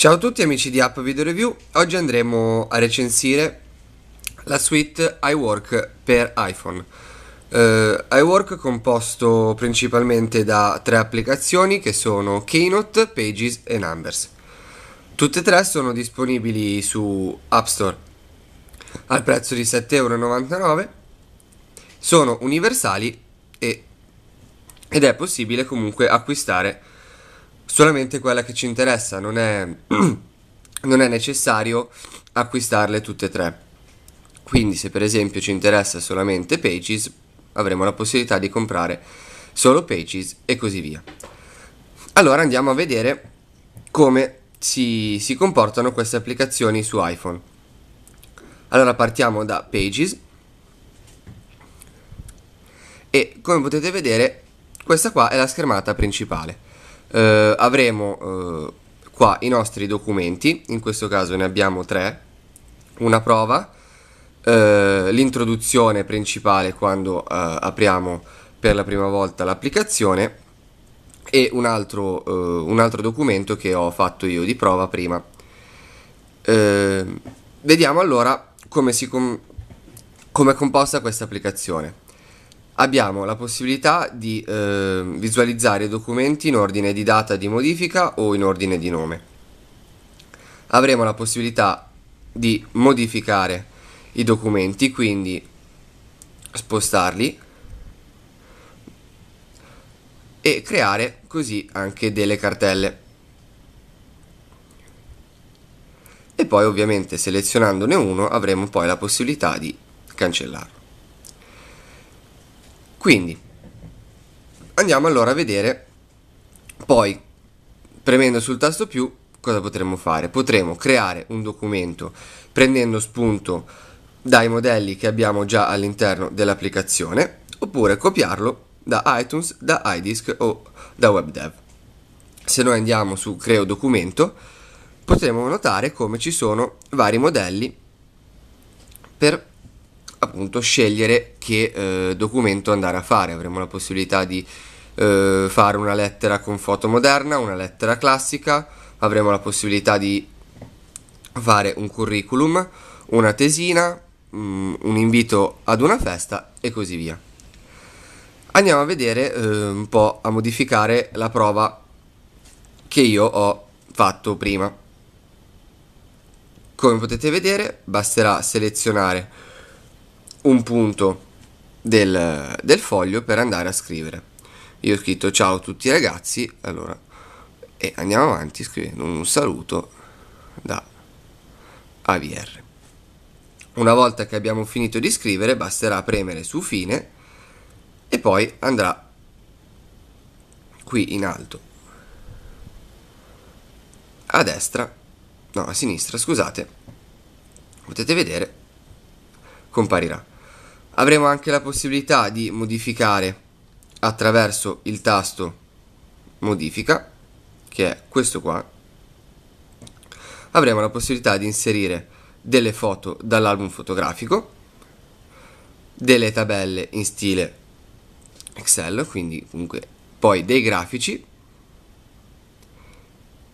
Ciao a tutti amici di App Video Review, oggi andremo a recensire la suite iWork per iPhone. Uh, eh, iWork composto principalmente da tre applicazioni che sono Keynote, Pages e Numbers. Tutte e tre sono disponibili su App Store al prezzo di 7,99€, sono universali e, ed è possibile comunque acquistare solamente quella che ci interessa, non è, non è necessario acquistarle tutte e tre. Quindi se per esempio ci interessa solamente Pages, avremo la possibilità di comprare solo Pages e così via. Allora andiamo a vedere come si, si comportano queste applicazioni su iPhone. Allora partiamo da Pages e come potete vedere questa qua è la schermata principale eh, avremo eh, qua i nostri documenti, in questo caso ne abbiamo tre, una prova, eh, l'introduzione principale quando eh, apriamo per la prima volta l'applicazione e un altro, eh, un altro, documento che ho fatto io di prova prima. Eh, vediamo allora come si com- come è composta questa applicazione abbiamo la possibilità di eh, visualizzare documenti in ordine di data di modifica o in ordine di nome. Avremo la possibilità di modificare i documenti, quindi spostarli e creare così anche delle cartelle. E poi ovviamente selezionandone uno avremo poi la possibilità di cancellarlo. Quindi andiamo allora a vedere poi premendo sul tasto più cosa potremmo fare? Potremmo creare un documento prendendo spunto dai modelli che abbiamo già all'interno dell'applicazione oppure copiarlo da iTunes, da iDisk o da WebDev. Se noi andiamo su Creo documento potremo notare come ci sono vari modelli per appunto scegliere che eh, documento andare a fare, avremo la possibilità di eh, fare una lettera con foto moderna, una lettera classica, avremo la possibilità di fare un curriculum, una tesina, mh, mm, un invito ad una festa e così via. Andiamo a vedere eh, un po' a modificare la prova che io ho fatto prima. Come potete vedere basterà selezionare un punto del, del foglio per andare a scrivere. Io ho scritto ciao a tutti i ragazzi, allora, e andiamo avanti scrivendo un saluto da AVR. Una volta che abbiamo finito di scrivere basterà premere su fine e poi andrà qui in alto a destra no a sinistra scusate potete vedere comparirà. Avremo anche la possibilità di modificare attraverso il tasto modifica, che è questo qua, avremo la possibilità di inserire delle foto dall'album fotografico, delle tabelle in stile Excel, quindi comunque poi dei grafici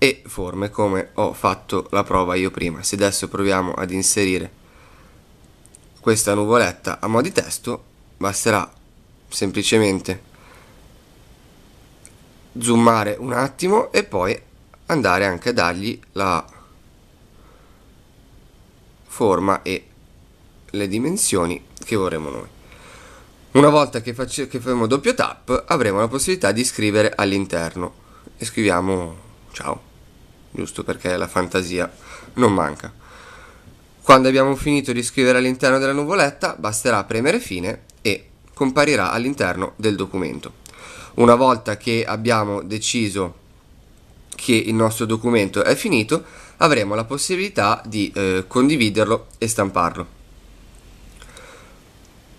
e forme come ho fatto la prova io prima. Se adesso proviamo ad inserire questa nuvoletta a mo' di testo basterà semplicemente zoomare un attimo e poi andare anche a dargli la forma e le dimensioni che vorremmo noi. Una volta che, che faremo doppio tap avremo la possibilità di scrivere all'interno e scriviamo ciao, giusto perché la fantasia non manca. Quando abbiamo finito di scrivere all'interno della nuvoletta basterà premere fine e comparirà all'interno del documento. Una volta che abbiamo deciso che il nostro documento è finito avremo la possibilità di eh, condividerlo e stamparlo.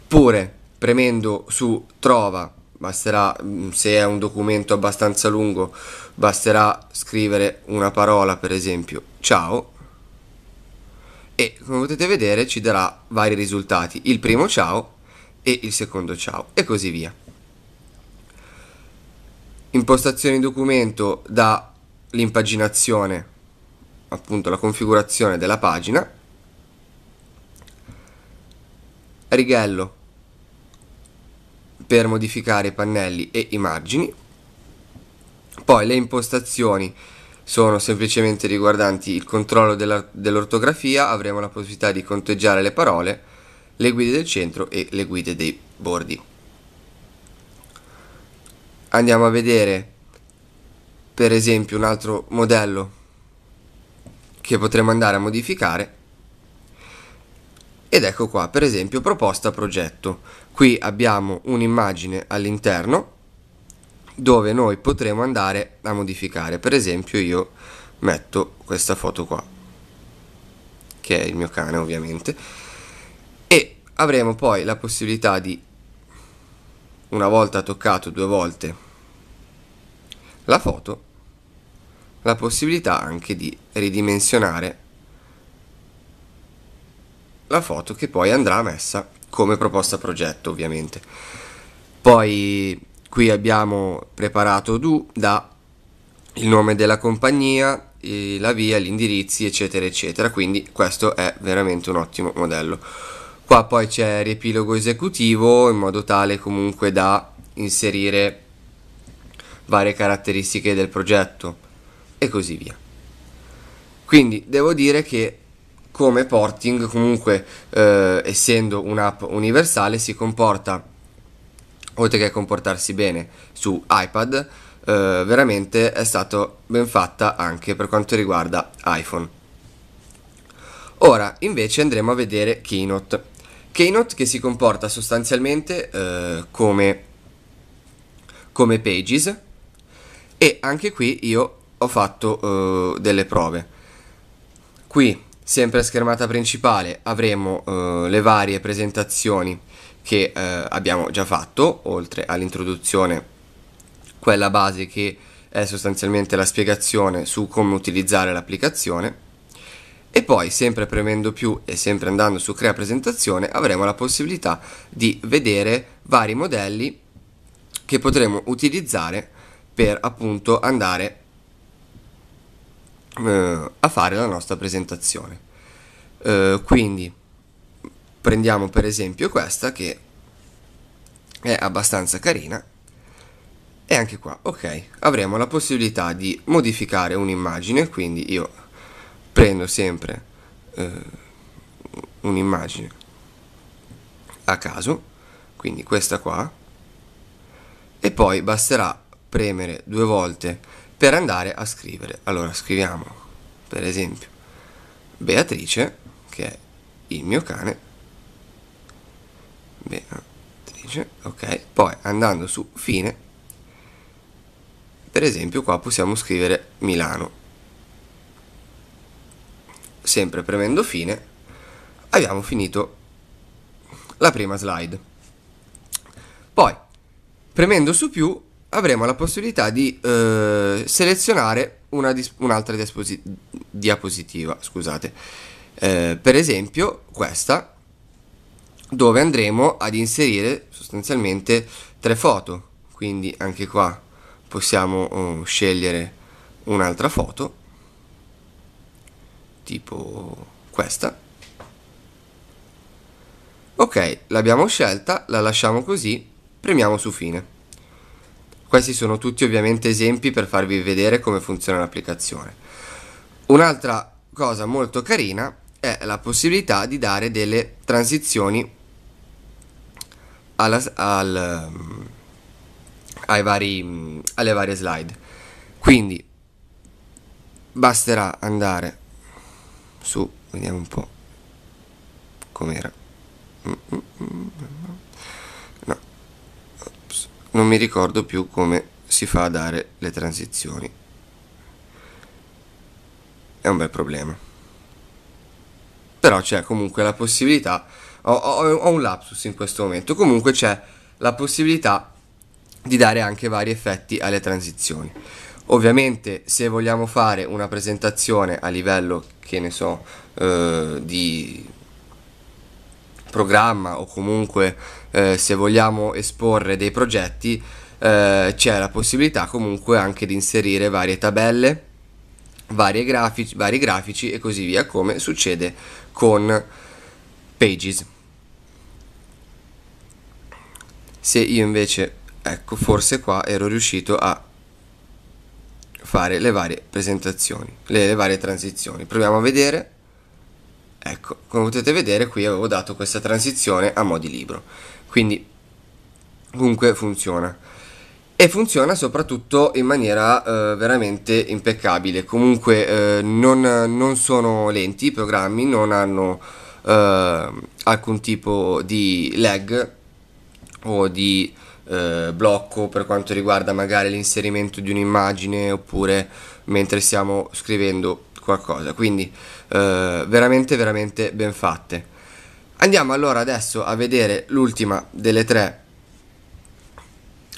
Pure premendo su trova basterà mm, se è un documento abbastanza lungo basterà scrivere una parola per esempio ciao e come potete vedere ci darà vari risultati, il primo ciao e il secondo ciao e così via. Impostazioni documento da l'impaginazione, appunto la configurazione della pagina. Righello per modificare i pannelli e i margini. Poi le impostazioni sono semplicemente riguardanti il controllo della, dell'ortografia, avremo la possibilità di conteggiare le parole, le guide del centro e le guide dei bordi. Andiamo a vedere per esempio un altro modello che potremmo andare a modificare ed ecco qua per esempio proposta progetto qui abbiamo un'immagine all'interno dove noi potremo andare a modificare per esempio io metto questa foto qua che è il mio cane ovviamente e avremo poi la possibilità di una volta toccato due volte la foto la possibilità anche di ridimensionare la foto che poi andrà messa come proposta progetto ovviamente poi Qui abbiamo preparato do da il nome della compagnia, la via, gli indirizzi, eccetera, eccetera. Quindi questo è veramente un ottimo modello. Qua poi c'è riepilogo esecutivo in modo tale comunque da inserire varie caratteristiche del progetto e così via. Quindi devo dire che come porting comunque eh, essendo un'app universale si comporta oltre che comportarsi bene su iPad, eh, veramente è stata ben fatta anche per quanto riguarda iPhone. Ora invece andremo a vedere Keynote. Keynote che si comporta sostanzialmente eh, come, come Pages e anche qui io ho fatto eh, delle prove. Qui sempre a schermata principale avremo eh, le varie presentazioni che eh, abbiamo già fatto, oltre all'introduzione, quella base che è sostanzialmente la spiegazione su come utilizzare l'applicazione. E poi, sempre premendo più e sempre andando su Crea presentazione, avremo la possibilità di vedere vari modelli che potremo utilizzare per appunto andare eh, a fare la nostra presentazione. Eh, quindi Prendiamo per esempio questa che è abbastanza carina e anche qua, ok, avremo la possibilità di modificare un'immagine, quindi io prendo sempre eh, un'immagine a caso, quindi questa qua, e poi basterà premere due volte per andare a scrivere. Allora scriviamo, per esempio, Beatrice, che è il mio cane, beatrice ah, ok poi andando su fine per esempio qua possiamo scrivere Milano sempre premendo fine abbiamo finito la prima slide poi premendo su più avremo la possibilità di eh, selezionare un'altra diapositiva scusate eh, per esempio questa dove andremo ad inserire sostanzialmente tre foto quindi anche qua possiamo oh, scegliere un'altra foto tipo questa ok l'abbiamo scelta la lasciamo così premiamo su fine questi sono tutti ovviamente esempi per farvi vedere come funziona l'applicazione un'altra cosa molto carina è la possibilità di dare delle transizioni alla, al, ai vari, alle varie slide. Quindi basterà andare su, vediamo un po' com'era. Mm, mm, mm, no, Ops. non mi ricordo più come si fa a dare le transizioni. È un bel problema. Però c'è comunque la possibilità ho, ho, ho un lapsus in questo momento. Comunque c'è la possibilità di dare anche vari effetti alle transizioni. Ovviamente se vogliamo fare una presentazione a livello, che ne so, eh, di programma o comunque eh, se vogliamo esporre dei progetti, eh, c'è la possibilità comunque anche di inserire varie tabelle, grafici, vari grafici e così via, come succede con pages se io invece ecco forse qua ero riuscito a fare le varie presentazioni le, le varie transizioni proviamo a vedere ecco come potete vedere qui avevo dato questa transizione a mo' di libro quindi comunque funziona e funziona soprattutto in maniera eh, veramente impeccabile comunque eh, non, non sono lenti i programmi non hanno eh, alcun tipo di lag o di eh, blocco per quanto riguarda magari l'inserimento di un'immagine oppure mentre stiamo scrivendo qualcosa quindi eh, veramente veramente ben fatte andiamo allora adesso a vedere l'ultima delle tre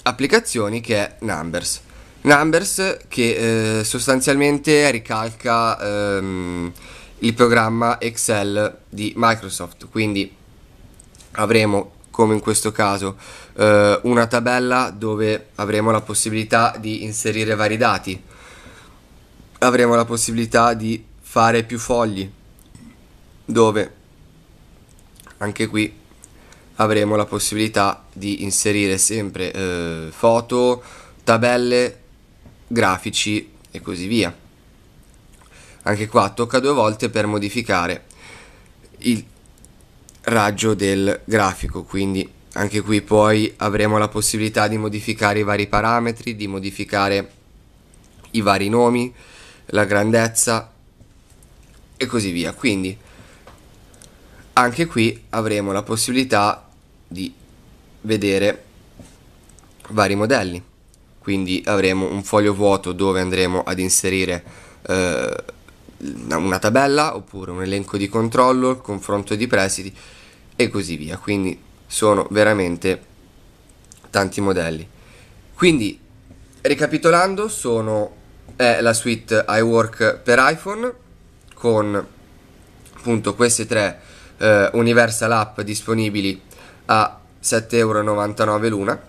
applicazioni che è Numbers Numbers che eh, sostanzialmente ricalca ehm, il programma Excel di Microsoft. Quindi avremo come in questo caso eh, una tabella dove avremo la possibilità di inserire vari dati, avremo la possibilità di fare più fogli dove anche qui avremo la possibilità di inserire sempre eh, foto, tabelle, grafici e così via anche qua tocca due volte per modificare il raggio del grafico quindi anche qui poi avremo la possibilità di modificare i vari parametri di modificare i vari nomi la grandezza e così via quindi anche qui avremo la possibilità di vedere vari modelli quindi avremo un foglio vuoto dove andremo ad inserire eh, una tabella oppure un elenco di controllo, il confronto di presidi e così via. Quindi sono veramente tanti modelli. Quindi ricapitolando, sono è la suite iWork per iPhone con appunto queste tre eh, Universal app disponibili a 7,99€ l'una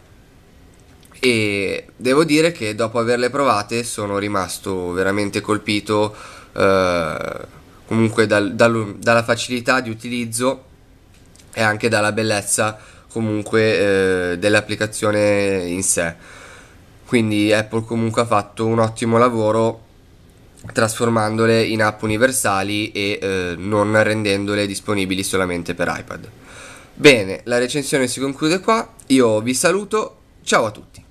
e devo dire che dopo averle provate sono rimasto veramente colpito eh, comunque dal, dal, dalla facilità di utilizzo e anche dalla bellezza comunque eh, dell'applicazione in sé quindi Apple comunque ha fatto un ottimo lavoro trasformandole in app universali e eh, non rendendole disponibili solamente per iPad bene la recensione si conclude qua io vi saluto ciao a tutti